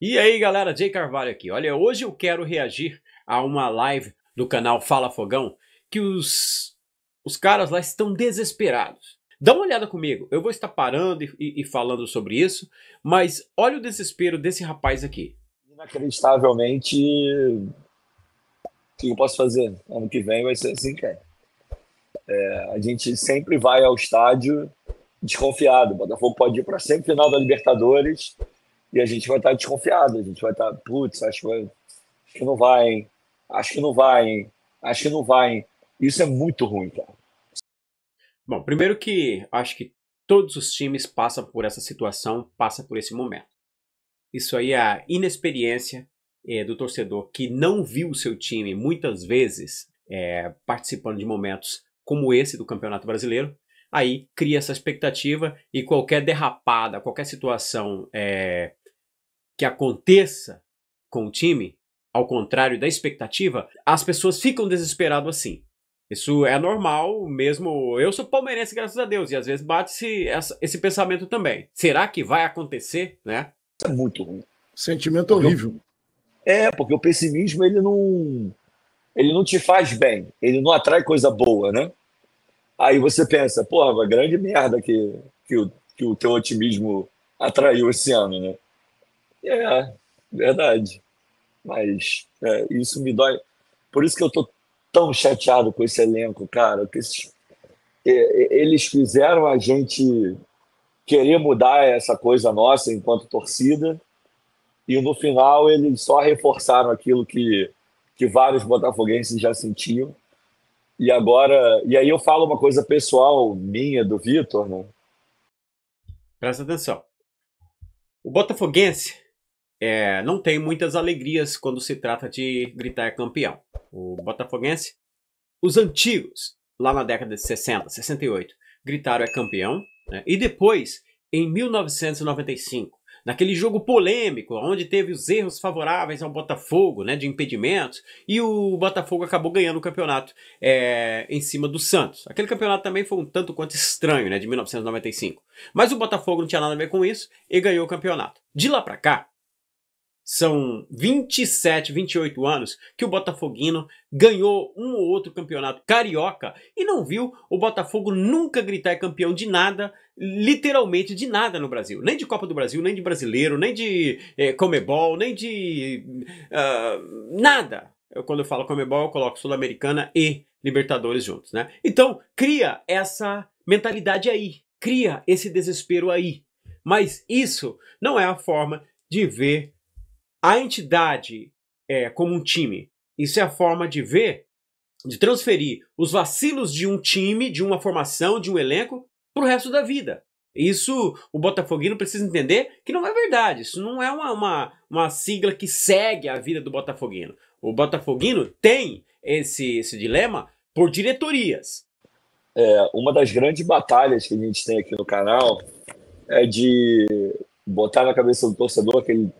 E aí galera, Jay Carvalho aqui. Olha, hoje eu quero reagir a uma live do canal Fala Fogão que os, os caras lá estão desesperados. Dá uma olhada comigo, eu vou estar parando e, e, falando sobre isso, mas olha o desespero desse rapaz aqui. Inacreditavelmente, o que eu posso fazer? Ano que vem vai ser assim, que É, é a gente sempre vai ao estádio desconfiado. O Botafogo pode ir para a semifinal da Libertadores e a gente vai estar desconfiado, a gente vai estar, putz, acho, acho que não vai, hein? acho que não vai, hein? acho que não vai. Hein? Isso é muito ruim, cara. Bom, primeiro que acho que todos os times passam por essa situação, passam por esse momento. Isso aí é a inexperiência é, do torcedor que não viu o seu time muitas vezes é, participando de momentos como esse do Campeonato Brasileiro, aí cria essa expectativa e qualquer derrapada, qualquer situação é, que aconteça com o time, ao contrário da expectativa, as pessoas ficam desesperadas assim. Isso é normal, mesmo eu sou palmeirense, graças a Deus, e às vezes bate-se esse pensamento também. Será que vai acontecer, né? É muito ruim. Sentimento porque horrível. Eu... É, porque o pessimismo, ele não ele não te faz bem, ele não atrai coisa boa, né? Aí você pensa, porra, grande merda que, que, o, que o teu otimismo atraiu esse ano, né? É, verdade. Mas é, isso me dói. Por isso que eu tô tão chateado com esse elenco, cara. Que esses, é, é, eles fizeram a gente querer mudar essa coisa nossa enquanto torcida e no final eles só reforçaram aquilo que, que vários botafoguenses já sentiam e agora e aí eu falo uma coisa pessoal minha do Vitor né? presta atenção o botafoguense é, não tem muitas alegrias quando se trata de gritar campeão. O Botafoguense, os antigos, lá na década de 60, 68, gritaram é campeão. Né? E depois, em 1995, naquele jogo polêmico, onde teve os erros favoráveis ao Botafogo, né, de impedimentos, e o Botafogo acabou ganhando o campeonato é, em cima do Santos. Aquele campeonato também foi um tanto quanto estranho, né, de 1995. Mas o Botafogo não tinha nada a ver com isso e ganhou o campeonato. De lá para cá, são 27, 28 anos que o Botafoguino ganhou um ou outro campeonato carioca e não viu o Botafogo nunca gritar é campeão de nada, literalmente de nada no Brasil. Nem de Copa do Brasil, nem de brasileiro, nem de é, Comebol, nem de. Uh, nada. Eu, quando eu falo Comebol, eu coloco Sul-Americana e Libertadores juntos, né? Então, cria essa mentalidade aí. Cria esse desespero aí. Mas isso não é a forma de ver a entidade é, como um time. Isso é a forma de ver, de transferir os vacilos de um time, de uma formação, de um elenco, para o resto da vida. Isso o Botafoguino precisa entender que não é verdade. Isso não é uma, uma, uma sigla que segue a vida do Botafoguino. O Botafoguino tem esse, esse dilema por diretorias. É, uma das grandes batalhas que a gente tem aqui no canal é de botar na cabeça do torcedor que ele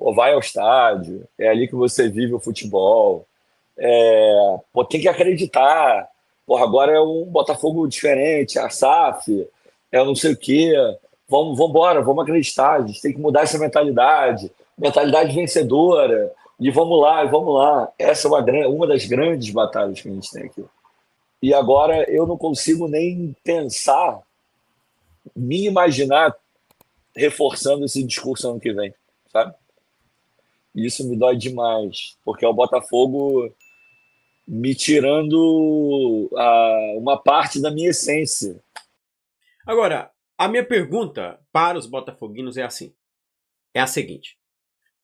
Pô, vai ao estádio, é ali que você vive o futebol. É, pô, tem que acreditar. agora é um Botafogo diferente, é a SAF, é não sei o quê. Vamos, vamos embora, vamos acreditar. A gente tem que mudar essa mentalidade. Mentalidade vencedora. E vamos lá, vamos lá. Essa é uma, uma das grandes batalhas que a gente tem aqui. E agora eu não consigo nem pensar, me imaginar reforçando esse discurso ano que vem, sabe? E isso me dói demais, porque é o Botafogo me tirando a, uma parte da minha essência. Agora, a minha pergunta para os botafoguinos é assim: é a seguinte.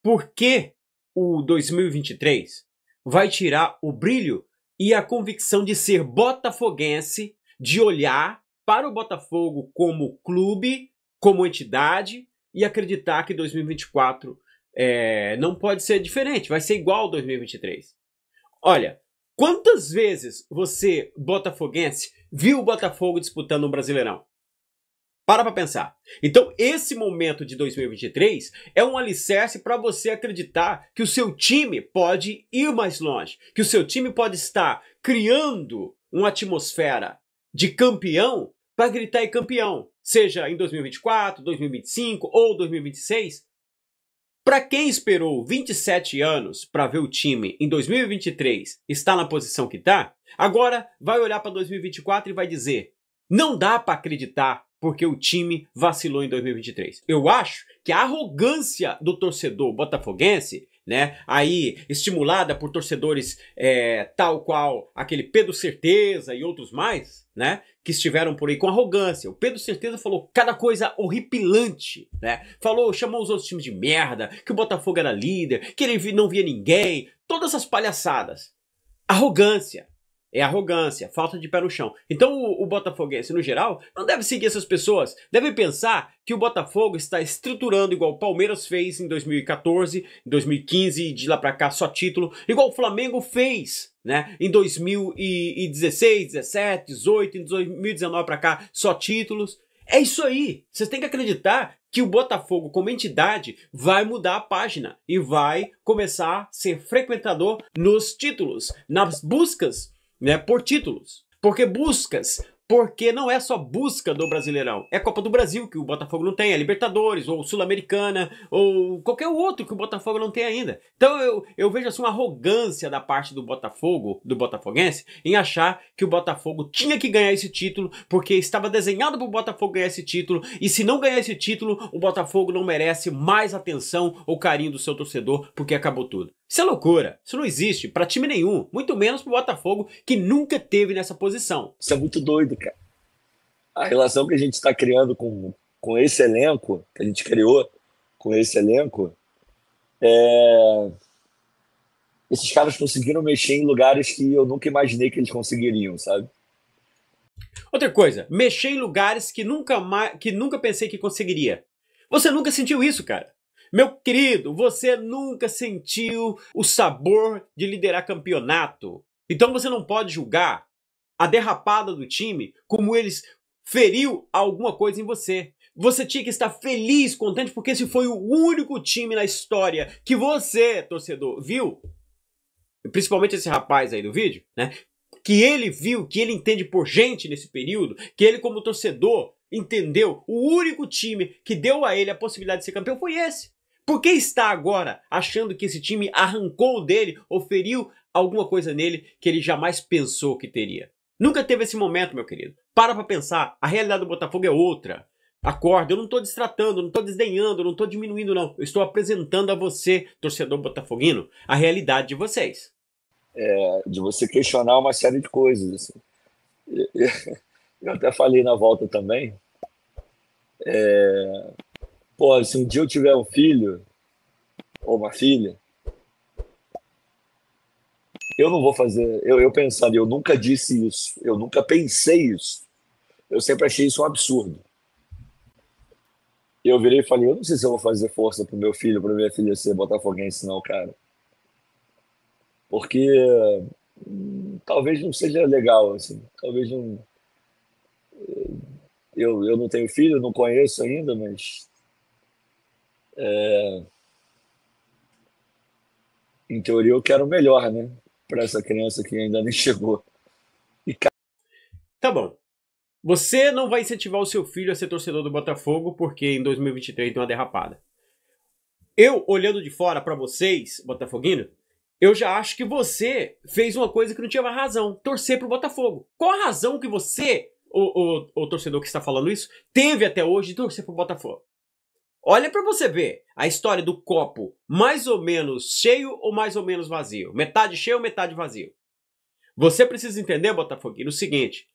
Por que o 2023 vai tirar o brilho e a convicção de ser botafoguense, de olhar para o Botafogo como clube, como entidade e acreditar que 2024 é, não pode ser diferente, vai ser igual 2023. Olha, quantas vezes você, botafoguense, viu o Botafogo disputando um Brasileirão? Para pra pensar. Então, esse momento de 2023 é um alicerce para você acreditar que o seu time pode ir mais longe, que o seu time pode estar criando uma atmosfera de campeão para gritar e campeão, seja em 2024, 2025 ou 2026, para quem esperou 27 anos para ver o time em 2023 estar na posição que está, agora vai olhar para 2024 e vai dizer: não dá para acreditar porque o time vacilou em 2023. Eu acho que a arrogância do torcedor botafoguense né? Aí estimulada por torcedores é, tal qual aquele Pedro Certeza e outros mais, né? Que estiveram por aí com arrogância. O Pedro Certeza falou cada coisa horripilante, né? Falou, chamou os outros times de merda, que o Botafogo era líder, que ele não via ninguém, todas essas palhaçadas. Arrogância é arrogância, falta de pé no chão. Então o, o botafoguense, no geral, não deve seguir essas pessoas, deve pensar que o Botafogo está estruturando igual o Palmeiras fez em 2014, em 2015, de lá para cá só título, igual o Flamengo fez né? Em 2016, 17, 18, em 2019 para cá, só títulos. É isso aí. Vocês têm que acreditar que o Botafogo, como entidade, vai mudar a página e vai começar a ser frequentador nos títulos, nas buscas né, por títulos. Porque buscas porque não é só busca do Brasileirão. É Copa do Brasil que o Botafogo não tem, é Libertadores, ou Sul-Americana, ou qualquer outro que o Botafogo não tem ainda. Então eu, eu vejo assim uma arrogância da parte do Botafogo, do Botafoguense, em achar que o Botafogo tinha que ganhar esse título, porque estava desenhado para o Botafogo ganhar esse título, e se não ganhar esse título, o Botafogo não merece mais atenção ou carinho do seu torcedor, porque acabou tudo. Isso é loucura. Isso não existe para time nenhum, muito menos para o Botafogo, que nunca teve nessa posição. Isso é muito doido cara. A relação que a gente está criando com, com esse elenco, que a gente criou com esse elenco, é... esses caras conseguiram mexer em lugares que eu nunca imaginei que eles conseguiriam, sabe? Outra coisa, mexer em lugares que nunca, que nunca pensei que conseguiria. Você nunca sentiu isso, cara. Meu querido, você nunca sentiu o sabor de liderar campeonato. Então você não pode julgar a derrapada do time, como eles feriu alguma coisa em você. Você tinha que estar feliz, contente, porque esse foi o único time na história que você, torcedor, viu. Principalmente esse rapaz aí do vídeo, né? Que ele viu, que ele entende por gente nesse período, que ele, como torcedor, entendeu. O único time que deu a ele a possibilidade de ser campeão foi esse. Por que está agora achando que esse time arrancou dele ou feriu alguma coisa nele que ele jamais pensou que teria? Nunca teve esse momento, meu querido. Para pra pensar, a realidade do Botafogo é outra. Acorda, eu não estou destratando, não estou desdenhando, não estou diminuindo, não. Eu estou apresentando a você, torcedor botafoguino, a realidade de vocês. É, de você questionar uma série de coisas. Assim. Eu até falei na volta também. É... Pô, se um dia eu tiver um filho ou uma filha, eu não vou fazer. Eu, eu pensaria, eu nunca disse isso, eu nunca pensei isso. Eu sempre achei isso um absurdo. E eu virei e falei: eu não sei se eu vou fazer força pro meu filho, pra minha filha ser botafoguense, não, cara. Porque hum, talvez não seja legal, assim. Talvez não. Eh, eu, eu não tenho filho, não conheço ainda, mas. É em teoria eu quero melhor, né? para essa criança que ainda nem chegou. E... Tá bom. Você não vai incentivar o seu filho a ser torcedor do Botafogo porque em 2023 deu uma derrapada. Eu, olhando de fora para vocês, Botafoguino, eu já acho que você fez uma coisa que não tinha mais razão: torcer pro Botafogo. Qual a razão que você, o, o, o torcedor que está falando isso, teve até hoje de torcer pro Botafogo? Olha para você ver a história do copo mais ou menos cheio ou mais ou menos vazio. Metade cheio, metade vazio. Você precisa entender, Botafoguinho, o seguinte: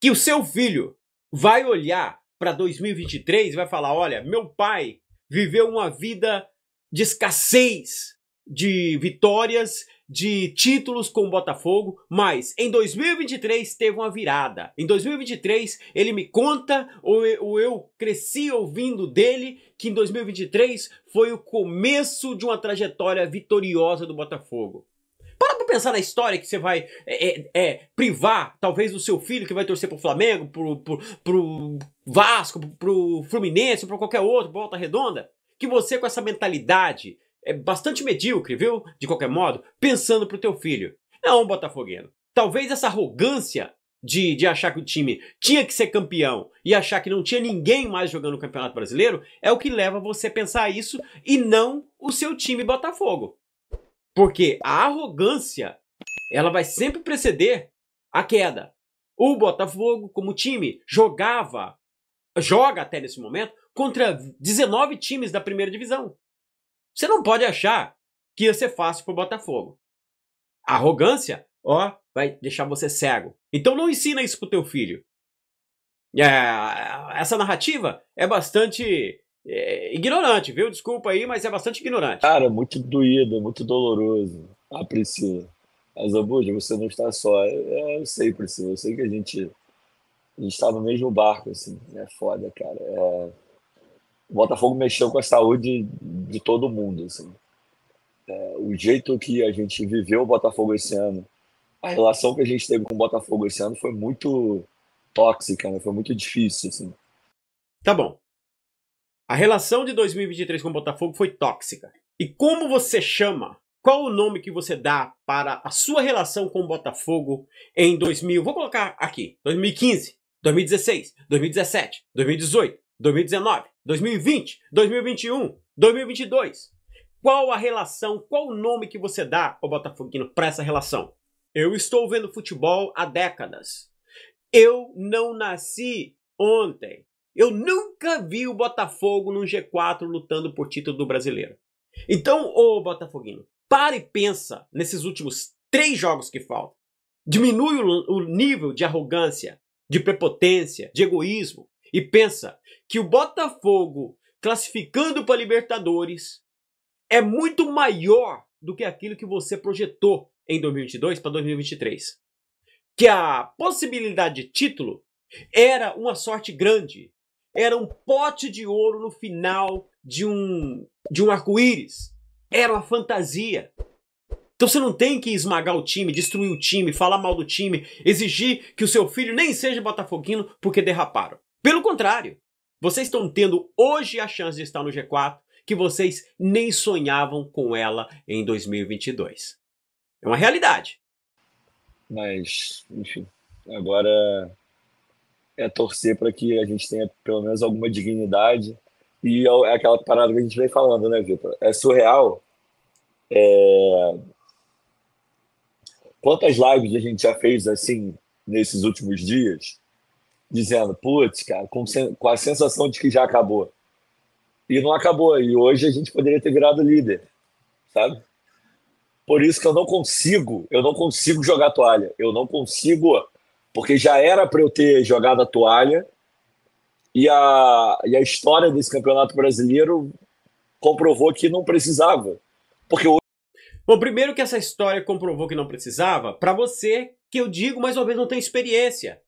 que o seu filho vai olhar para 2023 e vai falar: olha, meu pai viveu uma vida de escassez de vitórias de títulos com o Botafogo, mas em 2023 teve uma virada. Em 2023 ele me conta, ou eu, cresci ouvindo dele, que em 2023 foi o começo de uma trajetória vitoriosa do Botafogo. Para pra pensar na história que você vai é, é, é privar, talvez, do seu filho que vai torcer pro Flamengo, pro, pro, pro Vasco, pro, pro Fluminense, pro qualquer outro, pro Volta Redonda, que você com essa mentalidade é bastante medíocre, viu? De qualquer modo, pensando pro teu filho. Não, Botafogueiro. Talvez essa arrogância de, de achar que o time tinha que ser campeão e achar que não tinha ninguém mais jogando o Campeonato Brasileiro é o que leva você a pensar isso e não o seu time Botafogo. Porque a arrogância, ela vai sempre preceder a queda. O Botafogo, como time, jogava, joga até nesse momento, contra 19 times da primeira divisão. Você não pode achar que ia ser fácil para o Botafogo. A arrogância, ó, vai deixar você cego. Então não ensina isso pro teu filho. É, essa narrativa é bastante é, ignorante, viu? Desculpa aí, mas é bastante ignorante. Cara, muito doído, muito doloroso. Ah, Priscila. Mas, Abuja, você não está só. Eu, eu, sei, Priscila. Eu sei que a gente, a gente está no mesmo barco, assim. É foda, cara. É o Botafogo mexeu com a saúde de todo mundo. Assim. É, o jeito que a gente viveu o Botafogo esse ano, a relação que a gente teve com o Botafogo esse ano foi muito tóxica, né? foi muito difícil. Assim. Tá bom. A relação de 2023 com o Botafogo foi tóxica. E como você chama? Qual o nome que você dá para a sua relação com o Botafogo em 2000? Vou colocar aqui: 2015, 2016, 2017, 2018, 2019. 2020, 2021, 2022. Qual a relação, qual o nome que você dá, ô Botafoguino, para essa relação? Eu estou vendo futebol há décadas. Eu não nasci ontem. Eu nunca vi o Botafogo num G4 lutando por título do brasileiro. Então, ô Botafoguino, para e pensa nesses últimos três jogos que faltam. Diminui o, o nível de arrogância, de prepotência, de egoísmo. E pensa que o Botafogo classificando para Libertadores é muito maior do que aquilo que você projetou em 2022 para 2023. Que a possibilidade de título era uma sorte grande, era um pote de ouro no final de um de um arco-íris, era uma fantasia. Então você não tem que esmagar o time, destruir o time, falar mal do time, exigir que o seu filho nem seja botafoguino porque derraparam. Pelo contrário, vocês estão tendo hoje a chance de estar no G4 que vocês nem sonhavam com ela em 2022. É uma realidade. Mas, enfim, agora é torcer para que a gente tenha pelo menos alguma dignidade. E é, é aquela parada que a gente vem falando, né, Vitor? É surreal. É... Quantas lives a gente já fez assim nesses últimos dias? dizendo, putz, cara, com, com a sensação de que já acabou. E não acabou. E hoje a gente poderia ter virado líder, sabe? Por isso que eu não consigo, eu não consigo jogar toalha. Eu não consigo, porque já era para eu ter jogado a toalha e a, e a história desse campeonato brasileiro comprovou que não precisava. Porque hoje... Bom, primeiro que essa história comprovou que não precisava, para você que eu digo, mais ou menos não tem experiência.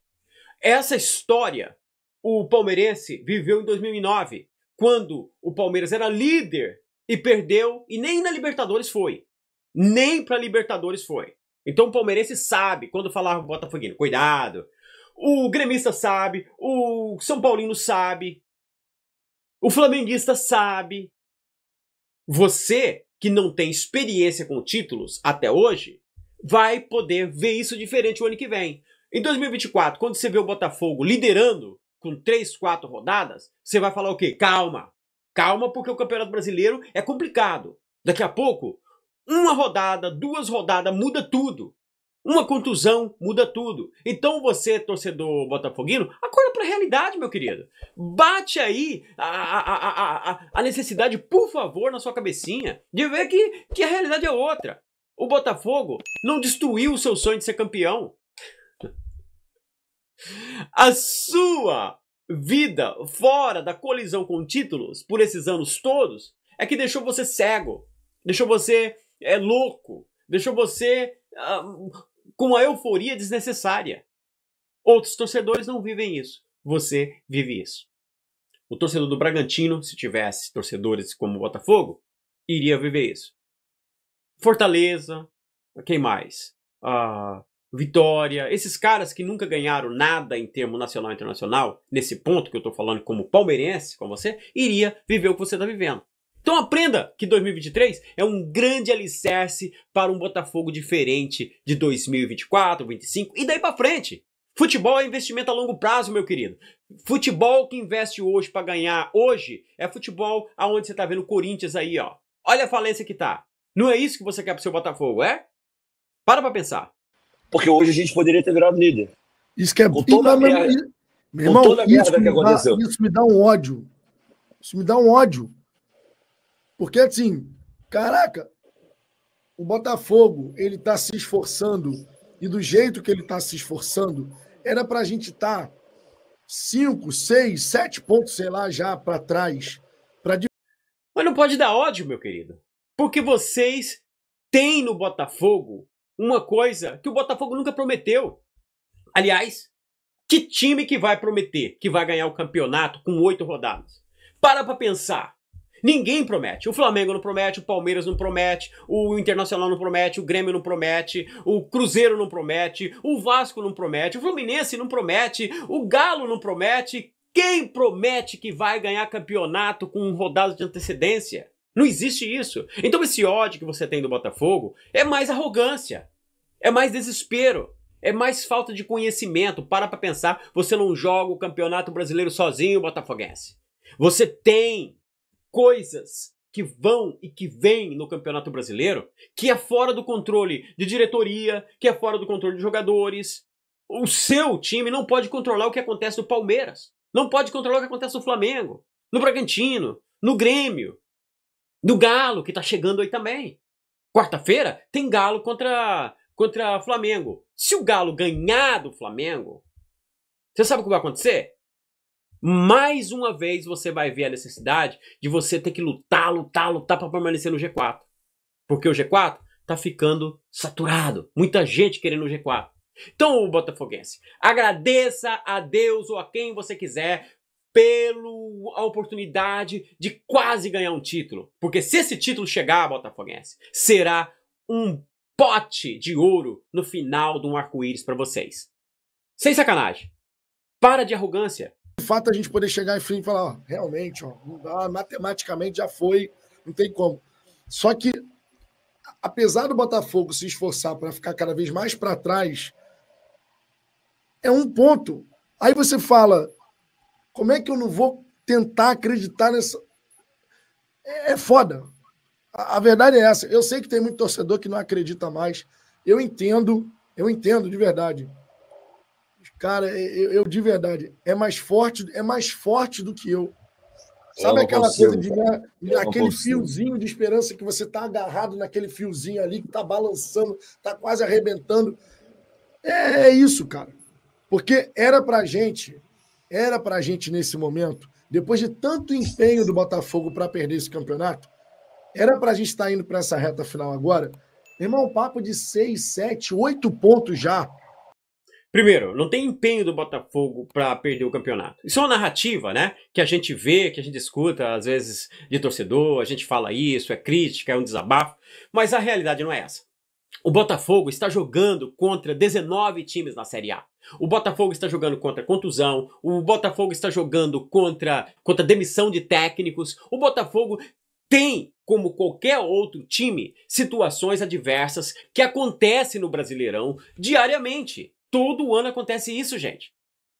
Essa história o palmeirense viveu em 2009, quando o Palmeiras era líder e perdeu e nem na Libertadores foi. Nem para Libertadores foi. Então o palmeirense sabe quando falar o Botafoguinho, cuidado. O gremista sabe, o São Paulino sabe, o flamenguista sabe. Você que não tem experiência com títulos até hoje, vai poder ver isso diferente o ano que vem. Em 2024, quando você vê o Botafogo liderando com 3, 4 rodadas, você vai falar o quê? Calma. Calma, porque o Campeonato Brasileiro é complicado. Daqui a pouco, uma rodada, duas rodadas muda tudo. Uma contusão muda tudo. Então você, torcedor botafoguino, acorda para a realidade, meu querido. Bate aí a, a, a, a, necessidade, por favor, na sua cabecinha de ver que, que a realidade é outra. O Botafogo não destruiu o seu sonho de ser campeão. A sua vida fora da colisão com títulos por esses anos todos é que deixou você cego, deixou você é, louco, deixou você uh, com uma euforia desnecessária. Outros torcedores não vivem isso. Você vive isso. O torcedor do Bragantino, se tivesse torcedores como o Botafogo, iria viver isso. Fortaleza, quem mais? Uh, Vitória, esses caras que nunca ganharam nada em termo nacional e internacional, nesse ponto que eu estou falando como palmeirense, como você, iria viver o que você está vivendo. Então aprenda que 2023 é um grande alicerce para um Botafogo diferente de 2024, 2025 e daí para frente. Futebol é investimento a longo prazo, meu querido. Futebol que investe hoje para ganhar hoje é futebol aonde você tá vendo o Corinthians aí, ó. Olha a falência que tá. Não é isso que você quer pro seu Botafogo, é? Para pra pensar porque hoje a gente poderia ter virado líder. Isso que é com toda a merda, minha... meu irmão, toda a merda que aconteceu. Dá, isso me dá um ódio. Isso me dá um ódio. Porque assim, caraca, o Botafogo, ele tá se esforçando e do jeito que ele tá se esforçando, era para a gente estar tá 5, 6, 7 pontos, sei lá, já para trás. para Mas não pode dar ódio, meu querido. Porque vocês têm no Botafogo uma coisa que o Botafogo nunca prometeu. Aliás, que time que vai prometer que vai ganhar o campeonato com oito rodadas? Para pra pensar. Ninguém promete. O Flamengo não promete, o Palmeiras não promete, o Internacional não promete, o Grêmio não promete, o Cruzeiro não promete, o Vasco não promete, o Fluminense não promete, o Galo não promete. Quem promete que vai ganhar campeonato com um rodado de antecedência? Não existe isso. Então esse ódio que você tem do Botafogo é mais arrogância, é mais desespero, é mais falta de conhecimento. Para pra pensar, você não joga o Campeonato Brasileiro sozinho, botafoguense. Você tem coisas que vão e que vêm no Campeonato Brasileiro, que é fora do controle de diretoria, que é fora do controle de jogadores. O seu time não pode controlar o que acontece no Palmeiras, não pode controlar o que acontece no Flamengo, no Bragantino, no Grêmio, do Galo, que está chegando aí também. Quarta-feira tem Galo contra contra Flamengo. Se o Galo ganhar do Flamengo, você sabe o que vai acontecer? Mais uma vez você vai ver a necessidade de você ter que lutar, lutar, lutar para permanecer no G4. Porque o G4 está ficando saturado. Muita gente querendo o G4. Então, Botafoguense, agradeça a Deus ou a quem você quiser pela oportunidade de quase ganhar um título. Porque se esse título chegar, Botafoguense, será um pote de ouro no final de um arco-íris para vocês. Sem sacanagem. Para de arrogância. O fato, a gente poder chegar em fim e falar, ó, realmente, ó, matematicamente já foi, não tem como. Só que, apesar do Botafogo se esforçar para ficar cada vez mais para trás, é um ponto. Aí você fala, como é que eu não vou tentar acreditar nessa. É, é foda. A, a verdade é essa. Eu sei que tem muito torcedor que não acredita mais. Eu entendo, eu entendo de verdade. Cara, é, eu, eu, de verdade, é mais forte, é mais forte do que eu. Sabe eu aquela consigo, coisa de, aquele consigo. fiozinho de esperança que você tá agarrado naquele fiozinho ali que tá balançando, tá quase arrebentando. É, é isso, cara. Porque era pra gente era para a gente, nesse momento, depois de tanto empenho do Botafogo para perder esse campeonato, era para a gente estar tá indo para essa reta final agora? Irmão, papo de 6, 7, 8 pontos já. Primeiro, não tem empenho do Botafogo para perder o campeonato. Isso é uma narrativa, né? Que a gente vê, que a gente escuta, às vezes, de torcedor, a gente fala isso, é crítica, é um desabafo. Mas a realidade não é essa. O Botafogo está jogando contra 19 times na Série A. O Botafogo está jogando contra contusão, o Botafogo está jogando contra, contra demissão de técnicos, o Botafogo tem, como qualquer outro time, situações adversas que acontecem no Brasileirão diariamente. Todo ano acontece isso, gente.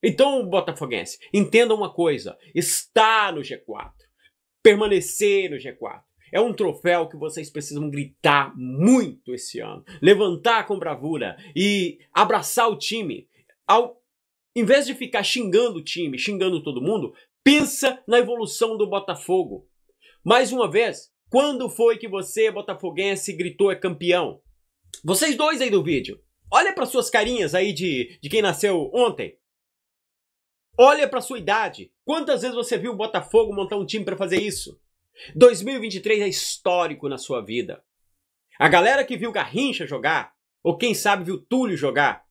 Então, Botafoguense, entenda uma coisa: está no G4, permanecer no G4 é um troféu que vocês precisam gritar muito esse ano, levantar com bravura e abraçar o time. Ao, em vez de ficar xingando o time, xingando todo mundo, pensa na evolução do Botafogo. Mais uma vez, quando foi que você, botafoguense, gritou é campeão? Vocês dois aí do vídeo, olha para suas carinhas aí de, de quem nasceu ontem. Olha para sua idade. Quantas vezes você viu o Botafogo montar um time para fazer isso? 2023 é histórico na sua vida. A galera que viu Garrincha jogar, ou quem sabe viu Túlio jogar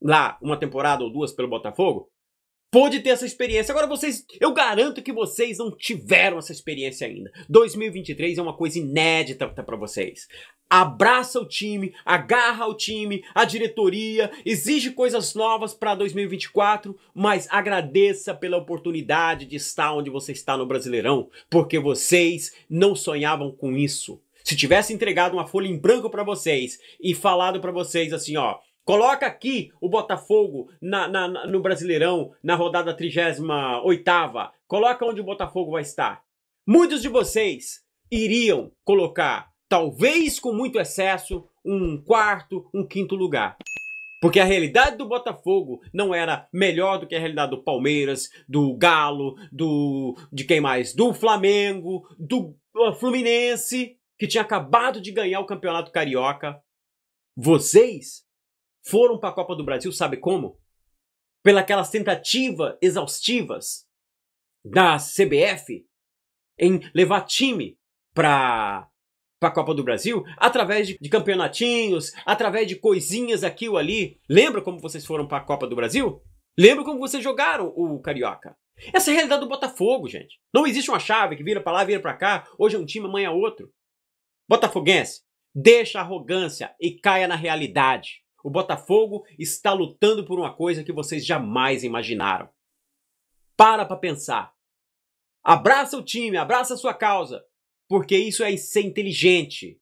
lá uma temporada ou duas pelo Botafogo, pôde ter essa experiência. Agora vocês, eu garanto que vocês não tiveram essa experiência ainda. 2023 é uma coisa inédita para vocês. Abraça o time, agarra o time, a diretoria, exige coisas novas para 2024, mas agradeça pela oportunidade de estar onde você está no Brasileirão, porque vocês não sonhavam com isso. Se tivesse entregado uma folha em branco para vocês e falado para vocês assim, ó, Coloca aqui o Botafogo na, na, na, no Brasileirão, na rodada 38ª. Coloca onde o Botafogo vai estar. Muitos de vocês iriam colocar, talvez com muito excesso, um quarto, um quinto lugar. Porque a realidade do Botafogo não era melhor do que a realidade do Palmeiras, do Galo, do de quem mais? Do Flamengo, do Fluminense, que tinha acabado de ganhar o Campeonato Carioca. Vocês foram para a Copa do Brasil, sabe como? Pelas tentativas exaustivas da CBF em levar time para para a Copa do Brasil através de, de, campeonatinhos, através de coisinhas aqui ou ali. Lembra como vocês foram para a Copa do Brasil? Lembra como vocês jogaram o Carioca? Essa é a realidade do Botafogo, gente. Não existe uma chave que vira para lá, vira para cá, hoje é um time, amanhã é outro. Botafoguense, deixa a arrogância e caia na realidade. O Botafogo está lutando por uma coisa que vocês jamais imaginaram. Para para pensar. Abraça o time, abraça a sua causa, porque isso é ser inteligente.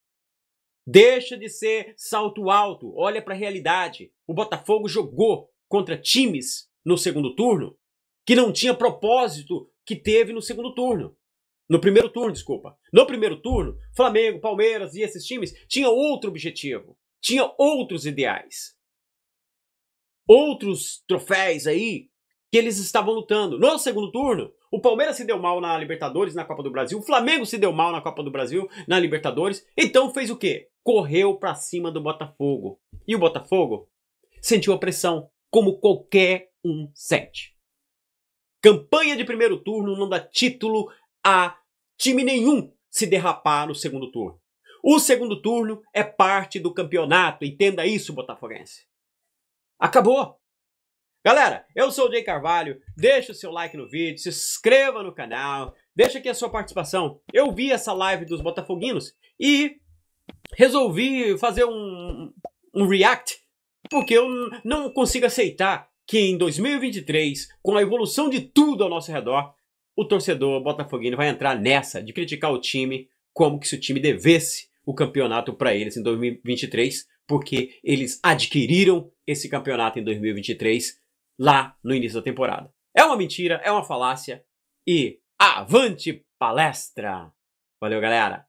Deixa de ser salto alto, olha para a realidade. O Botafogo jogou contra times no segundo turno que não tinha propósito que teve no segundo turno. No primeiro turno, desculpa. No primeiro turno, Flamengo, Palmeiras e esses times tinham outro objetivo tinha outros ideais, outros troféus aí que eles estavam lutando. No segundo turno, o Palmeiras se deu mal na Libertadores, na Copa do Brasil, o Flamengo se deu mal na Copa do Brasil, na Libertadores. Então fez o quê? Correu para cima do Botafogo. E o Botafogo sentiu a pressão, como qualquer um sente. Campanha de primeiro turno não dá título a time nenhum se derrapar no segundo turno. O segundo turno é parte do campeonato, entenda isso, Botafoguense. Acabou. Galera, eu sou o Jay Carvalho, deixa o seu like no vídeo, se inscreva no canal, deixa aqui a sua participação. Eu vi essa live dos botafoguinos e resolvi fazer um, um react, porque eu não consigo aceitar que em 2023, com a evolução de tudo ao nosso redor, o torcedor botafoguino vai entrar nessa de criticar o time como que se o time devesse o campeonato para eles em 2023, porque eles adquiriram esse campeonato em 2023 lá no início da temporada. É uma mentira, é uma falácia e avante palestra! Valeu, galera!